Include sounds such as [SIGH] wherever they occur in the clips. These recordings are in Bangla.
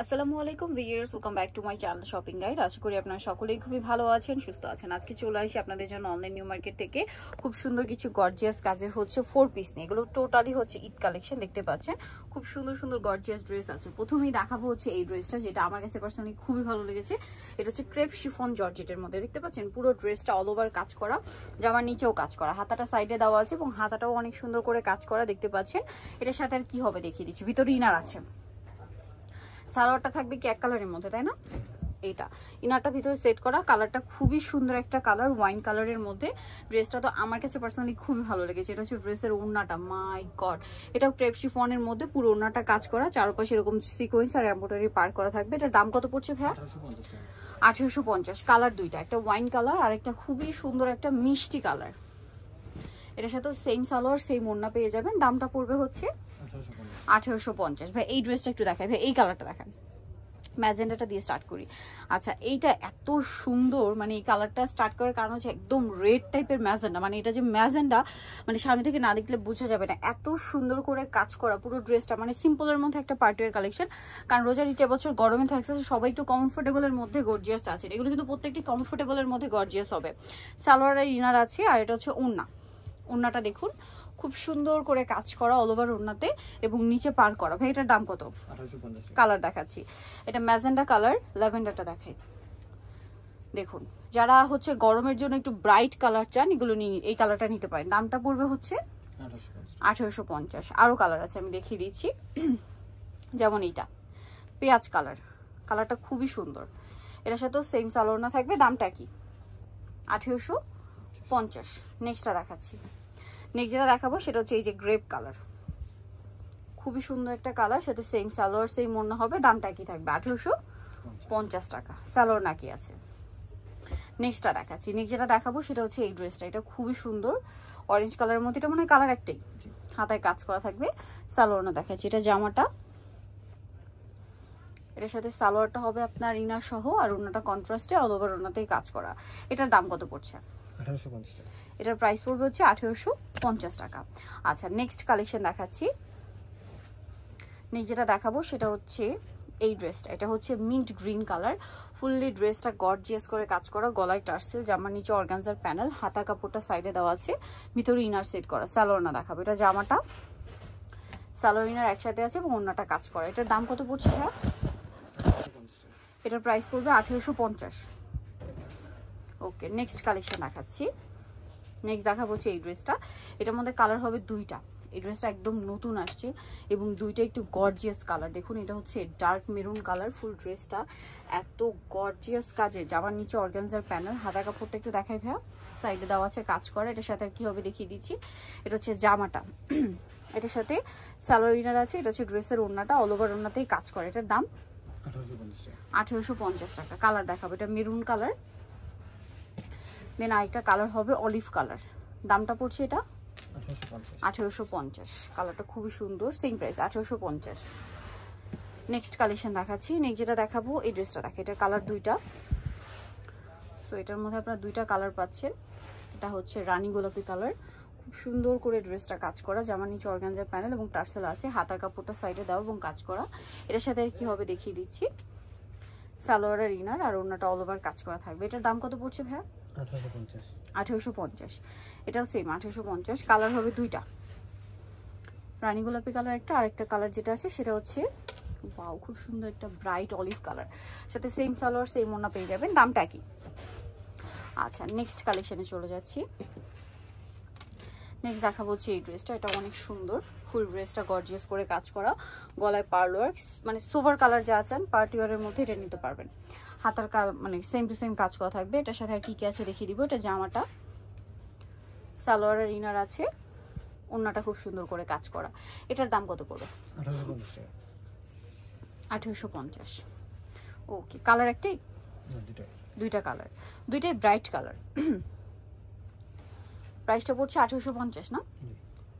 আসসালামু আলাইকুম viewers welcome back to my channel shopping guide আশা করি আপনারা সকলেই খুবই ভালো আছেন সুস্থ আছেন আজকে চলে আসি আপনাদের জন্য অনলাইন নিউ মার্কেট থেকে খুব সুন্দর কিছু গর্জিয়াস কাজের হচ্ছে ফোর পিস নিয়ে এগুলো টোটালি হচ্ছে ঈদ কালেকশন দেখতে পাচ্ছেন খুব সুন্দর সুন্দর গর্জিয়াস ড্রেস আছে প্রথমেই দেখাবো হচ্ছে এই ড্রেসটা যেটা আমার কাছে পার্সোনালি খুবই ভালো লেগেছে এটা হচ্ছে ক্রেপ শিফন জর্জেটের মধ্যে দেখতে পাচ্ছেন পুরো ড্রেসটা অল ওভার কাজ করা জামার নিচেও কাজ করা হাতাটা সাইডে দেওয়া আছে এবং হাতাটাও অনেক সুন্দর করে কাজ করা দেখতে পাচ্ছেন এটার সাথে আর কি হবে দেখিয়ে দিচ্ছি ভিতরে ইনার আছে সালোয়ারটা থাকবে কি এক কালারের মধ্যে তাই না এটা ইনারটা ভিতরে সেট করা কালারটা খুবই সুন্দর একটা কালার ওয়াইন কালারের মধ্যে ড্রেসটা তো আমার কাছে পার্সোনালি খুবই ভালো লেগেছে এটা হচ্ছে ড্রেসের ওড়নাটা মাই গড এটা ক্রেপ ফোনের মধ্যে পুরো ওড়নাটা কাজ করা চারপাশে এরকম সিকোয়েন্স আর এম্ব্রয়ডারি পার করা থাকবে এটার দাম কত পড়ছে ভ্যা আঠেরোশো পঞ্চাশ কালার দুইটা একটা ওয়াইন কালার আর একটা খুবই সুন্দর একটা মিষ্টি কালার এটার সাথে সেম সালোয়ার সেম ওড়না পেয়ে যাবেন দামটা পড়বে হচ্ছে আঠেরোশো পঞ্চাশ ভাই এই ড্রেসটা একটু দেখাই ভাই এই কালারটা দেখান ম্যাজেন্ডাটা দিয়ে স্টার্ট করি আচ্ছা এইটা এত সুন্দর মানে এই কালারটা স্টার্ট করার কারণ হচ্ছে একদম রেড টাইপের ম্যাজেন্ডা মানে এটা যে ম্যাজেন্ডা মানে সামনে থেকে না দেখলে বোঝা যাবে না এত সুন্দর করে কাজ করা পুরো ড্রেসটা মানে সিম্পলের মধ্যে একটা পার্টিওয়ার কালেকশন কারণ রোজার ইটা বছর গরমে থাকছে সবাই একটু কমফোর্টেবলের মধ্যে গর্জিয়াস আছে এগুলো কিন্তু প্রত্যেকটি কমফোর্টেবলের মধ্যে গর্জিয়াস হবে সালোয়ারের ইনার আছে আর এটা হচ্ছে উন্না উন্নাটা দেখুন খুব সুন্দর করে কাজ করা অল ওভার ওড়নাতে এবং নিচে পার করা ভাই এটার দাম কত কালার দেখাচ্ছি এটা ম্যাজেন্ডা কালার ল্যাভেন্ডারটা দেখাই দেখুন যারা হচ্ছে গরমের জন্য একটু ব্রাইট কালার চান এগুলো নিয়ে এই কালারটা নিতে পারেন দামটা পড়বে হচ্ছে আঠেরোশো পঞ্চাশ আরও কালার আছে আমি দেখিয়ে দিচ্ছি [CLEARS THROAT] যেমন এইটা পেঁয়াজ কালার কালারটা খুবই সুন্দর এটার সাথেও সেম সালোনা থাকবে দামটা কি আঠেরোশো পঞ্চাশ নেক্সটটা দেখাচ্ছি নেক্সট যেটা দেখাবো সেটা হচ্ছে এই যে গ্রেপ কালার খুবই সুন্দর একটা কালার সাথে সেম স্যালোয়ার সেম মনে হবে দামটা কি থাকবে আঠেরোশো পঞ্চাশ টাকা স্যালোয়ার নাকি আছে নেক্সটটা দেখাচ্ছি নেক্সট যেটা দেখাবো সেটা হচ্ছে এই ড্রেসটা এটা খুবই সুন্দর অরেঞ্জ কালারের মধ্যে এটা মনে হয় কালার একটাই হাতায় কাজ করা থাকবে স্যালোয়ারও দেখাচ্ছি এটা জামাটা এটার সাথে সালোয়ারটা হবে আপনার ইনার সহ আর ওনাটা কন্ট্রাস্টে অল ওভার ওনাতেই কাজ করা এটার দাম কত পড়ছে এটার প্রাইস পড়বে হচ্ছে আঠেরোশো পঞ্চাশ টাকা আচ্ছা নেক্সট কালেকশন দেখাচ্ছি নেক্সট যেটা দেখাবো সেটা হচ্ছে এই ড্রেসটা এটা হচ্ছে মিন্ট গ্রিন কালার ফুললি ড্রেসটা গর্জিয়াস করে কাজ করা গলায় টার্সেল জামার নিচে অর্গানজার প্যানেল হাতা কাপড়টা সাইডে দেওয়া আছে ভিতরে ইনার সেট করা স্যালোর দেখাবো এটা জামাটা স্যালোর ইনার একসাথে আছে এবং অন্যটা কাজ করা এটার দাম কত পড়ছে হ্যাঁ এটার প্রাইস পড়বে আঠেরোশো পঞ্চাশ ওকে নেক্সট কালেকশন দেখাচ্ছি নেক্সট দেখাবো হচ্ছে এই ড্রেসটা এটার মধ্যে কালার হবে দুইটা এই ড্রেসটা একদম নতুন আসছে এবং দুইটা একটু গর্জিয়াস কালার দেখুন এটা হচ্ছে ডার্ক মেরুন কালার ফুল ড্রেসটা এত গর্জিয়াস কাজে জামার নিচে অর্গানজার প্যানেল হাতা কাপড়টা একটু দেখাই ভাইয়া সাইডে দেওয়া আছে কাজ করা এটার সাথে আর কী হবে দেখিয়ে দিচ্ছি এটা হচ্ছে জামাটা [CLEARS THROAT] এটার সাথে সালোয়ার ইনার আছে এটা হচ্ছে ড্রেসের ওড়নাটা অল ওভার ওনাতেই কাজ করে এটার দাম আঠেরোশো টাকা কালার দেখাবো এটা মেরুন কালার দেন আরেকটা কালার হবে অলিভ কালার দামটা পড়ছে এটা আঠেরোশো পঞ্চাশ কালারটা খুবই সুন্দর সেম প্রাইস আঠেরোশো পঞ্চাশ নেক্সট কালেকশন দেখাচ্ছি নেক্সট যেটা দেখাবো এই ড্রেসটা দেখে এটা কালার দুইটা সো এটার মধ্যে আপনারা দুইটা কালার পাচ্ছেন এটা হচ্ছে রানি গোলাপি কালার খুব সুন্দর করে ড্রেসটা কাজ করা জামার নিচে অর্গানজার প্যানেল এবং টার্সেল আছে হাতার কাপড়টা সাইডে দেওয়া এবং কাজ করা এটার সাথে কি হবে দেখিয়ে দিচ্ছি সালোয়ারের ইনার আর অন্যটা অল ওভার কাজ করা থাকবে এটার দাম কত পড়ছে ভাইয়া আঠেরোশো পঞ্চাশ এটাও সেম আঠেরোশো পঞ্চাশ কালার হবে দুইটা রানী গোলাপি কালার একটা আর একটা কালার যেটা আছে সেটা হচ্ছে বাউ খুব সুন্দর একটা ব্রাইট অলিভ কালার সাথে সেম সালোয়ার সেম ওনা পেয়ে যাবেন দামটা কি আচ্ছা নেক্সট কালেকশানে চলে যাচ্ছি নেক্সট দেখা বলছি এই ড্রেসটা এটা অনেক সুন্দর ফুল ড্রেসটা গর্জিয়াস করে কাজ করা গলায় পার্ল মানে সোভার কালার যা চান পার্টি ওয়ারের মধ্যে এটা নিতে পারবেন হাতার কাল মানে সেম টু সেম কাজ করা থাকবে এটার সাথে আর কী কী আছে দেখিয়ে দিব এটা জামাটা সালোয়ারের ইনার আছে ওন্নাটা খুব সুন্দর করে কাজ করা এটার দাম কত পড়বে আঠেরোশো পঞ্চাশ ওকে কালার একটাই দুইটা কালার দুইটাই ব্রাইট কালার প্রাইসটা পড়ছে আঠেরোশো পঞ্চাশ না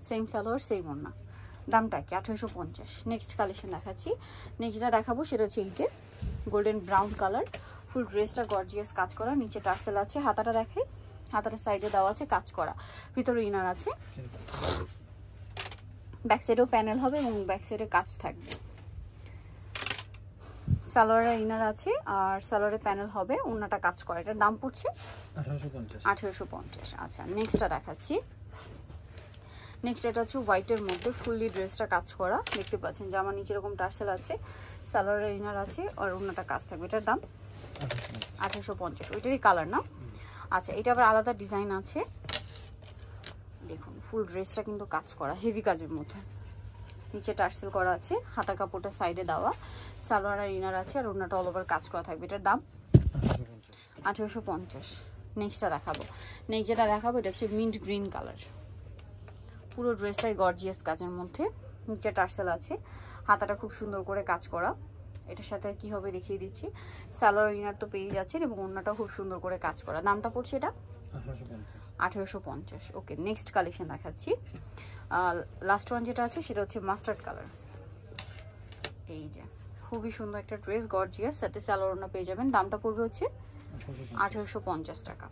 সেম সালোয়ার সেম ওন্না দামটা কি আঠেরোশো পঞ্চাশ নেক্সট কালেকশন দেখাচ্ছি নেক্সটটা দেখাবো সেটা হচ্ছে এই যে গোল্ডেন ব্রাউন কালার ফুল ড্রেসটা গর্জিয়াস কাজ করা নিচে টার্সেল আছে হাতাটা দেখে হাতাটা সাইডে দেওয়া আছে কাজ করা ভিতরে ইনার আছে ব্যাক সাইডেও প্যানেল হবে এবং ব্যাক সাইডে কাজ থাকবে সালোয়ারের ইনার আছে আর সালোয়ারে প্যানেল হবে ওনাটা কাজ করে এটার দাম পড়ছে আঠারোশো পঞ্চাশ আচ্ছা নেক্সটটা দেখাচ্ছি নেক্সট এটা হচ্ছে হোয়াইটের মধ্যে ফুললি ড্রেসটা কাজ করা দেখতে পাচ্ছেন আমার নিচে এরকম টার্সেল আছে স্যালোয়ার ইনার আছে আর অন্যটা কাজ থাকবে এটার দাম আঠারোশো পঞ্চাশ ওইটারই কালার না আচ্ছা এটা আবার আলাদা ডিজাইন আছে দেখুন ফুল ড্রেসটা কিন্তু কাজ করা হেভি কাজের মধ্যে নিচে টার্সেল করা আছে হাতা কাপড়টা সাইডে দেওয়া সালোয়ার আর ইনার আছে আর ওনাটা অল ওভার কাজ করা থাকবে এটার দাম আঠেরোশো পঞ্চাশ নেক্সটটা দেখাবো নেক্সট যেটা দেখাবো এটা হচ্ছে মিন্ট গ্রিন কালার পুরো ড্রেসটাই গর্জিয়াস কাজের মধ্যে নিচে টার্সেল আছে হাতাটা খুব সুন্দর করে কাজ করা এটার সাথে কি হবে দেখিয়ে দিচ্ছি স্যালোর ইনার তো পেয়ে যাচ্ছেন এবং অন্যটাও খুব সুন্দর করে কাজ করা দামটা পড়ছে এটা আঠেরোশো পঞ্চাশ ওকে নেক্সট কালেকশন দেখাচ্ছি লাস্ট ওয়ান যেটা আছে সেটা হচ্ছে মাস্টার্ড কালার এই যে খুবই সুন্দর একটা ড্রেস গর্জিয়াস সাথে স্যালোরনা পেয়ে যাবেন দামটা পড়বে হচ্ছে আঠেরোশো টাকা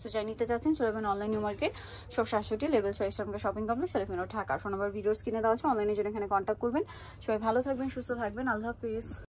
সো যাই নিতে চাচ্ছেন চলে যাবেন অনলাইন নিউ মার্কেট সব সাতষট্টি লেভেল ছয় ইসলামকে শপিং কমপ্লেক্স ও ঢাকা ফোন নাম্বার ভিডিওস কিনে দেওয়া আছে অনলাইনে জন্য এখানে কন্ট্যাক্ট করবেন সবাই ভালো থাকবেন সুস্থ থাকবেন আল্লাহ হাফিজ